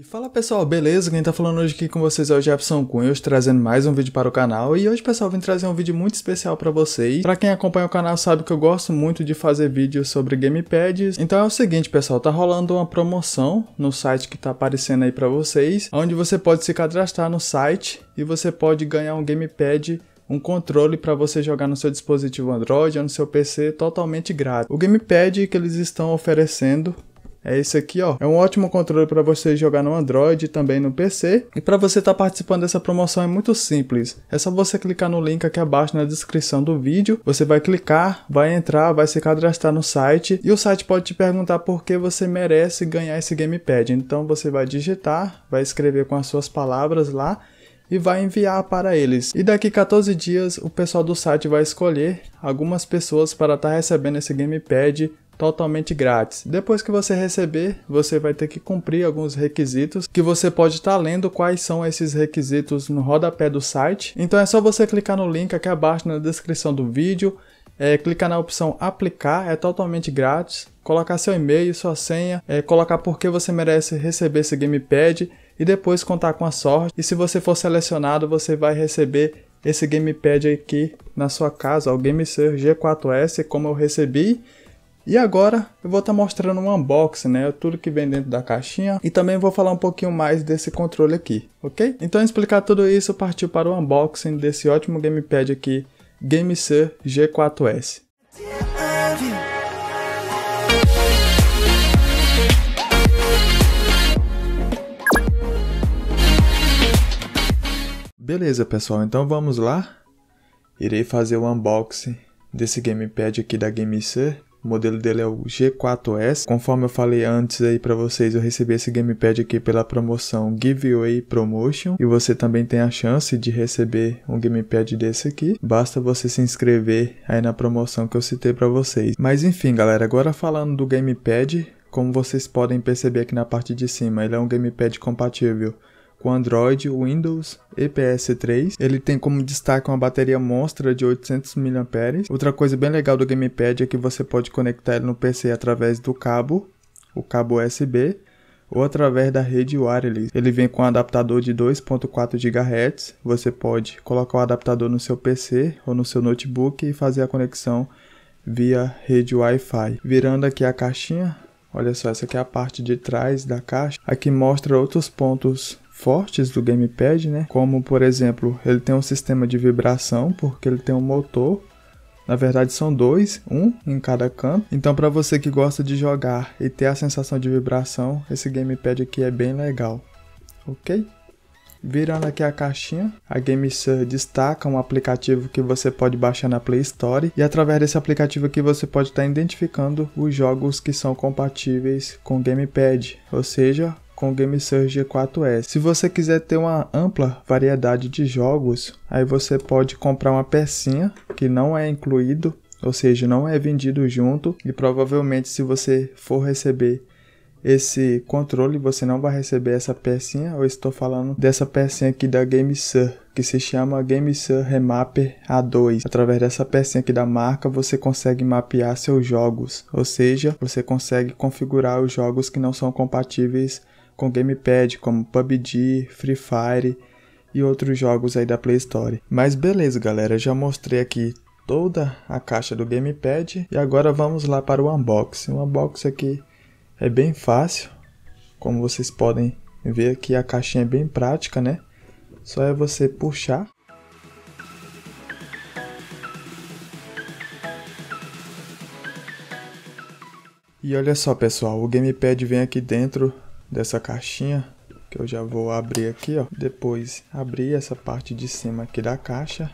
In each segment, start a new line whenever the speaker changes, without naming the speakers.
E fala pessoal, beleza? Quem tá falando hoje aqui com vocês é o Jefferson Cunha, hoje trazendo mais um vídeo para o canal. E hoje pessoal, vim trazer um vídeo muito especial para vocês. Para quem acompanha o canal sabe que eu gosto muito de fazer vídeos sobre gamepads. Então é o seguinte pessoal, tá rolando uma promoção no site que tá aparecendo aí para vocês. Onde você pode se cadastrar no site e você pode ganhar um gamepad um controle para você jogar no seu dispositivo Android ou no seu PC totalmente grátis. O gamepad que eles estão oferecendo é esse aqui, ó. É um ótimo controle para você jogar no Android e também no PC. E para você estar tá participando dessa promoção é muito simples. É só você clicar no link aqui abaixo na descrição do vídeo. Você vai clicar, vai entrar, vai se cadastrar no site e o site pode te perguntar por que você merece ganhar esse gamepad. Então você vai digitar, vai escrever com as suas palavras lá e vai enviar para eles. E daqui 14 dias o pessoal do site vai escolher algumas pessoas para estar tá recebendo esse gamepad totalmente grátis. Depois que você receber, você vai ter que cumprir alguns requisitos que você pode estar tá lendo quais são esses requisitos no rodapé do site. Então é só você clicar no link aqui abaixo na descrição do vídeo, é, clicar na opção aplicar, é totalmente grátis, colocar seu e-mail, sua senha, é, colocar por que você merece receber esse gamepad e depois contar com a sorte. E se você for selecionado, você vai receber esse gamepad aqui na sua casa, o GameSir G4S, como eu recebi. E agora eu vou estar tá mostrando um unboxing, né? Tudo que vem dentro da caixinha e também vou falar um pouquinho mais desse controle aqui, ok? Então explicar tudo isso partiu para o unboxing desse ótimo gamepad aqui, GameSir G4S. Beleza pessoal, então vamos lá. Irei fazer o unboxing desse gamepad aqui da GameSir o modelo dele é o G4S. Conforme eu falei antes aí para vocês, eu recebi esse gamepad aqui pela promoção Giveaway Promotion e você também tem a chance de receber um gamepad desse aqui. Basta você se inscrever aí na promoção que eu citei para vocês. Mas enfim, galera, agora falando do gamepad, como vocês podem perceber aqui na parte de cima, ele é um gamepad compatível com Android, Windows e PS3. Ele tem como destaque uma bateria monstra de 800 mAh. Outra coisa bem legal do gamepad é que você pode conectar ele no PC através do cabo, o cabo USB, ou através da rede wireless. Ele vem com um adaptador de 2.4 GHz. Você pode colocar o adaptador no seu PC ou no seu notebook e fazer a conexão via rede Wi-Fi. Virando aqui a caixinha, olha só, essa aqui é a parte de trás da caixa. Aqui mostra outros pontos fortes do gamepad, né? Como por exemplo, ele tem um sistema de vibração porque ele tem um motor. Na verdade são dois, um em cada canto. Então para você que gosta de jogar e ter a sensação de vibração, esse gamepad aqui é bem legal. OK? Virando aqui a caixinha, a GameSir destaca um aplicativo que você pode baixar na Play Store e através desse aplicativo aqui você pode estar tá identificando os jogos que são compatíveis com Gamepad, ou seja, com o Game g 4S. Se você quiser ter uma ampla variedade de jogos, aí você pode comprar uma pecinha que não é incluído, ou seja, não é vendido junto e provavelmente se você for receber esse controle, você não vai receber essa pecinha. Eu estou falando dessa pecinha aqui da GameSir, que se chama GameSir Remapper A2. Através dessa pecinha aqui da marca, você consegue mapear seus jogos, ou seja, você consegue configurar os jogos que não são compatíveis com gamepad como PUBG, Free Fire e outros jogos aí da Play Store. Mas beleza, galera, já mostrei aqui toda a caixa do gamepad e agora vamos lá para o unboxing. O unboxing aqui é bem fácil, como vocês podem ver aqui a caixinha é bem prática, né? Só é você puxar E olha só pessoal, o gamepad vem aqui dentro dessa caixinha que eu já vou abrir aqui, ó. Depois abrir essa parte de cima aqui da caixa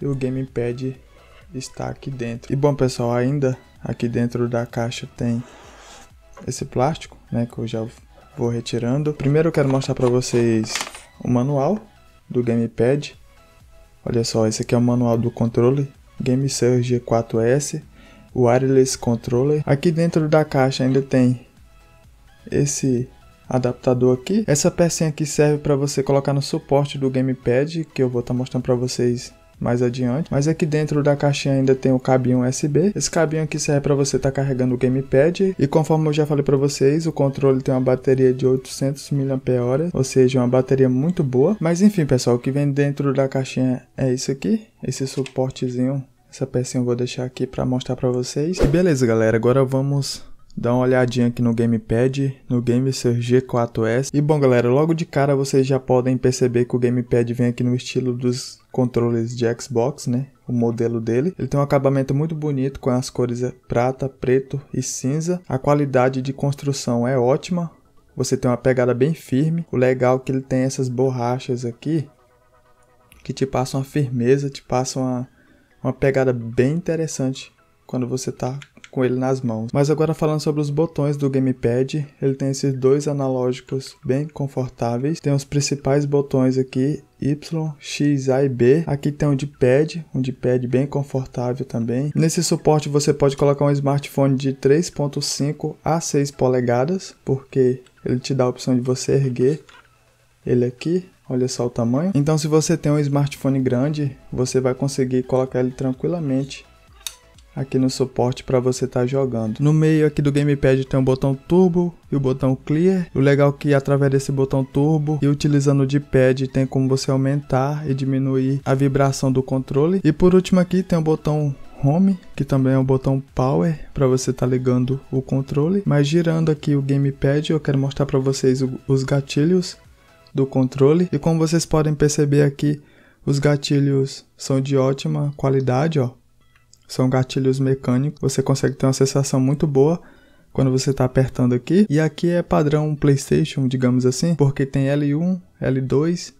e o gamepad está aqui dentro. E bom, pessoal, ainda aqui dentro da caixa tem esse plástico, né, que eu já vou retirando. Primeiro eu quero mostrar para vocês o manual do gamepad. Olha só, esse aqui é o manual do controle Game Surge 4S, o Wireless Controller. Aqui dentro da caixa ainda tem esse adaptador aqui. Essa pecinha aqui serve para você colocar no suporte do gamepad, que eu vou estar tá mostrando para vocês mais adiante. Mas aqui dentro da caixinha ainda tem o cabinho USB. Esse cabinho aqui serve para você estar tá carregando o gamepad. E conforme eu já falei para vocês, o controle tem uma bateria de 800 mAh, ou seja, uma bateria muito boa. Mas enfim, pessoal, o que vem dentro da caixinha é isso aqui, esse suportezinho. Essa pecinha eu vou deixar aqui para mostrar para vocês. E beleza, galera, agora vamos dá uma olhadinha aqui no gamepad, no GameSir G4S. E bom galera, logo de cara vocês já podem perceber que o gamepad vem aqui no estilo dos controles de Xbox, né? O modelo dele. Ele tem um acabamento muito bonito com as cores é prata, preto e cinza. A qualidade de construção é ótima. Você tem uma pegada bem firme. O legal é que ele tem essas borrachas aqui que te passam uma firmeza, te passam uma, uma pegada bem interessante quando você está com ele nas mãos. Mas agora falando sobre os botões do gamepad, ele tem esses dois analógicos bem confortáveis. Tem os principais botões aqui Y, X, A e B. Aqui tem um de pad, um de pad bem confortável também. Nesse suporte você pode colocar um smartphone de 3.5 a 6 polegadas, porque ele te dá a opção de você erguer ele aqui. Olha só o tamanho. Então se você tem um smartphone grande, você vai conseguir colocar ele tranquilamente aqui no suporte para você estar tá jogando. No meio aqui do gamepad tem o um botão turbo e o botão clear. O legal é que através desse botão turbo e utilizando o D-pad tem como você aumentar e diminuir a vibração do controle. E por último aqui tem o botão Home, que também é o botão Power para você estar tá ligando o controle. Mas girando aqui o gamepad, eu quero mostrar para vocês o, os gatilhos do controle. E como vocês podem perceber aqui, os gatilhos são de ótima qualidade, ó. São gatilhos mecânicos, você consegue ter uma sensação muito boa quando você está apertando aqui. E aqui é padrão PlayStation, digamos assim, porque tem L1, L2,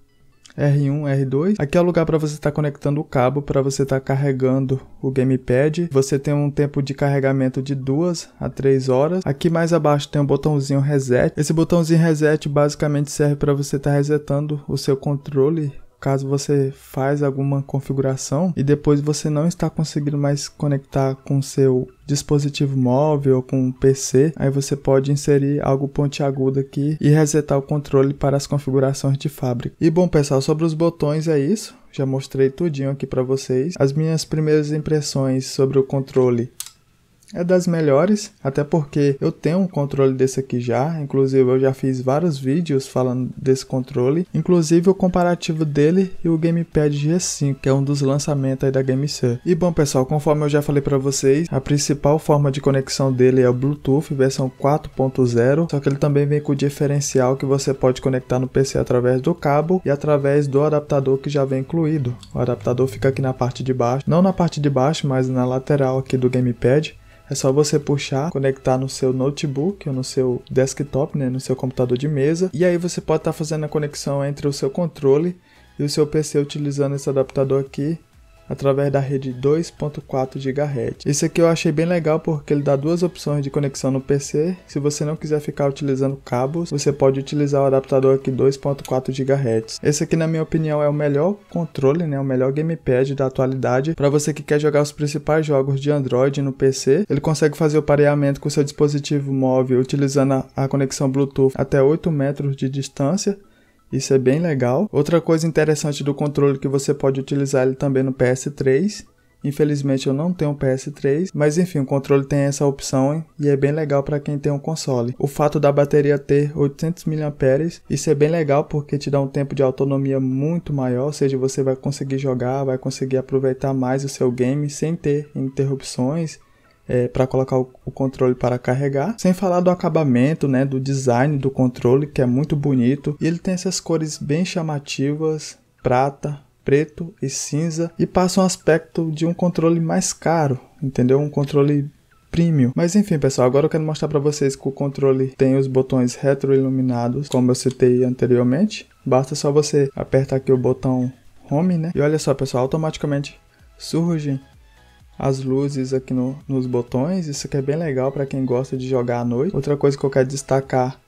R1, R2. Aqui é o lugar para você estar tá conectando o cabo, para você estar tá carregando o gamepad. Você tem um tempo de carregamento de 2 a 3 horas. Aqui mais abaixo tem um botãozinho reset. Esse botãozinho reset basicamente serve para você estar tá resetando o seu controle caso você faz alguma configuração e depois você não está conseguindo mais conectar com seu dispositivo móvel ou com PC, aí você pode inserir algo pontiagudo aqui e resetar o controle para as configurações de fábrica. E bom pessoal, sobre os botões é isso. Já mostrei tudinho aqui para vocês. As minhas primeiras impressões sobre o controle é das melhores, até porque eu tenho um controle desse aqui já, inclusive eu já fiz vários vídeos falando desse controle, inclusive o comparativo dele e o Gamepad G5, que é um dos lançamentos aí da GameSir. E bom pessoal, conforme eu já falei para vocês, a principal forma de conexão dele é o Bluetooth versão 4.0, só que ele também vem com o diferencial que você pode conectar no PC através do cabo e através do adaptador que já vem incluído. O adaptador fica aqui na parte de baixo, não na parte de baixo, mas na lateral aqui do gamepad é só você puxar, conectar no seu notebook ou no seu desktop, né, no seu computador de mesa, e aí você pode estar tá fazendo a conexão entre o seu controle e o seu PC utilizando esse adaptador aqui através da rede 2.4 GHz. Esse aqui eu achei bem legal porque ele dá duas opções de conexão no PC. Se você não quiser ficar utilizando cabos, você pode utilizar o adaptador aqui 2.4 GHz. Esse aqui na minha opinião é o melhor controle, né, o melhor gamepad da atualidade para você que quer jogar os principais jogos de Android no PC. Ele consegue fazer o pareamento com seu dispositivo móvel utilizando a, a conexão Bluetooth até 8 metros de distância isso é bem legal. Outra coisa interessante do controle que você pode utilizar ele também no PS3. Infelizmente eu não tenho um PS3, mas enfim, o controle tem essa opção e é bem legal para quem tem um console. O fato da bateria ter 800 mAh, isso é bem legal porque te dá um tempo de autonomia muito maior, ou seja, você vai conseguir jogar, vai conseguir aproveitar mais o seu game sem ter interrupções é, para colocar o, o, controle para carregar. Sem falar do acabamento, né, do design do controle, que é muito bonito. E ele tem essas cores bem chamativas, prata, preto e cinza, e passa um aspecto de um controle mais caro, entendeu? Um controle premium. Mas enfim, pessoal, agora eu quero mostrar para vocês que o controle tem os botões retroiluminados, como eu citei anteriormente. Basta só você apertar aqui o botão Home, né? E olha só, pessoal, automaticamente surgem as luzes aqui no, nos botões. Isso aqui é bem legal para quem gosta de jogar à noite. Outra coisa que eu quero destacar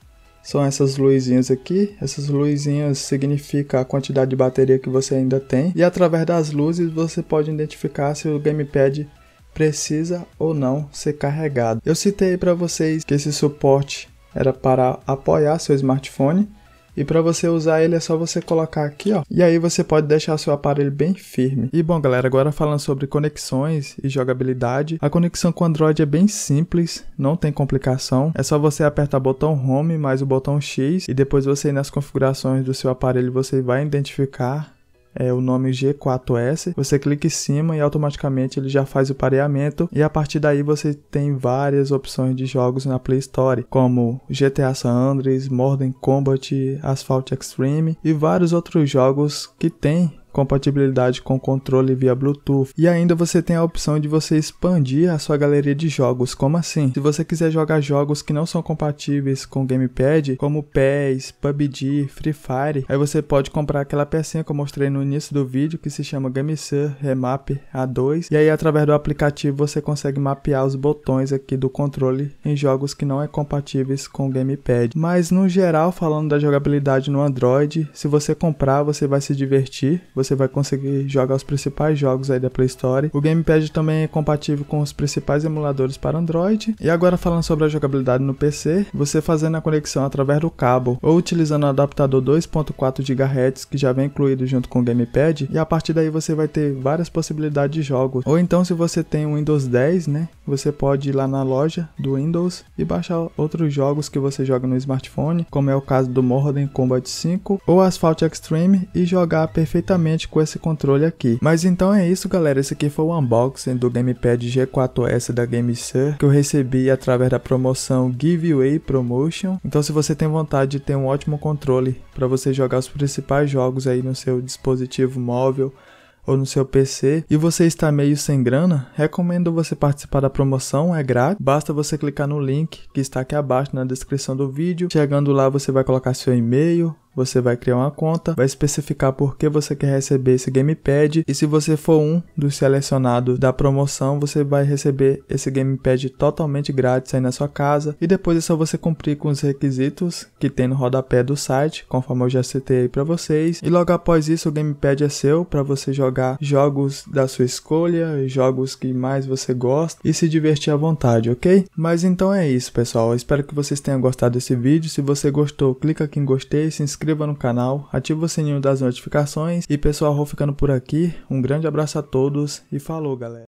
são essas luzinhas aqui. Essas luzinhas significa a quantidade de bateria que você ainda tem. E através das luzes você pode identificar se o gamepad precisa ou não ser carregado. Eu citei para vocês que esse suporte era para apoiar seu smartphone. E para você usar ele é só você colocar aqui, ó. E aí você pode deixar seu aparelho bem firme. E bom, galera, agora falando sobre conexões e jogabilidade, a conexão com Android é bem simples, não tem complicação. É só você apertar o botão Home mais o botão X e depois você ir nas configurações do seu aparelho, você vai identificar é, o nome G4S, você clica em cima e automaticamente ele já faz o pareamento e a partir daí você tem várias opções de jogos na Play Store, como GTA San Andreas, Modern Combat, Asphalt Extreme e vários outros jogos que tem compatibilidade com controle via Bluetooth e ainda você tem a opção de você expandir a sua galeria de jogos. Como assim? Se você quiser jogar jogos que não são compatíveis com gamepad, como PES, PUBG, Free Fire, aí você pode comprar aquela pecinha que eu mostrei no início do vídeo que se chama GameSir Remap A2 e aí através do aplicativo você consegue mapear os botões aqui do controle em jogos que não é compatíveis com gamepad. Mas no geral, falando da jogabilidade no Android, se você comprar, você vai se divertir você vai conseguir jogar os principais jogos aí da Play Store. O gamepad também é compatível com os principais emuladores para Android. E agora falando sobre a jogabilidade no PC, você fazendo a conexão através do cabo ou utilizando o adaptador 2.4 GHz que já vem incluído junto com o gamepad, e a partir daí você vai ter várias possibilidades de jogos. Ou então se você tem o Windows 10, né, você pode ir lá na loja do Windows e baixar outros jogos que você joga no smartphone, como é o caso do Modern Combat 5 ou Asphalt Extreme e jogar perfeitamente com esse controle aqui. Mas então é isso galera, esse aqui foi o unboxing do gamepad G4S da GameSir que eu recebi através da promoção Giveaway Promotion. Então se você tem vontade de ter um ótimo controle para você jogar os principais jogos aí no seu dispositivo móvel, ou no seu PC e você está meio sem grana, recomendo você participar da promoção, é grátis. Basta você clicar no link que está aqui abaixo na descrição do vídeo. Chegando lá, você vai colocar seu e-mail, você vai criar uma conta, vai especificar por que você quer receber esse gamepad e se você for um dos selecionados da promoção, você vai receber esse gamepad totalmente grátis aí na sua casa e depois é só você cumprir com os requisitos que tem no rodapé do site, conforme eu já citei aí para vocês. E logo após isso, o gamepad é seu para você jogar jogos da sua escolha, jogos que mais você gosta e se divertir à vontade, ok? Mas então é isso, pessoal. Eu espero que vocês tenham gostado desse vídeo. Se você gostou, clica aqui em gostei, se inscreva inscreva no canal, ative o sininho das notificações. E pessoal, vou ficando por aqui. Um grande abraço a todos e falou, galera.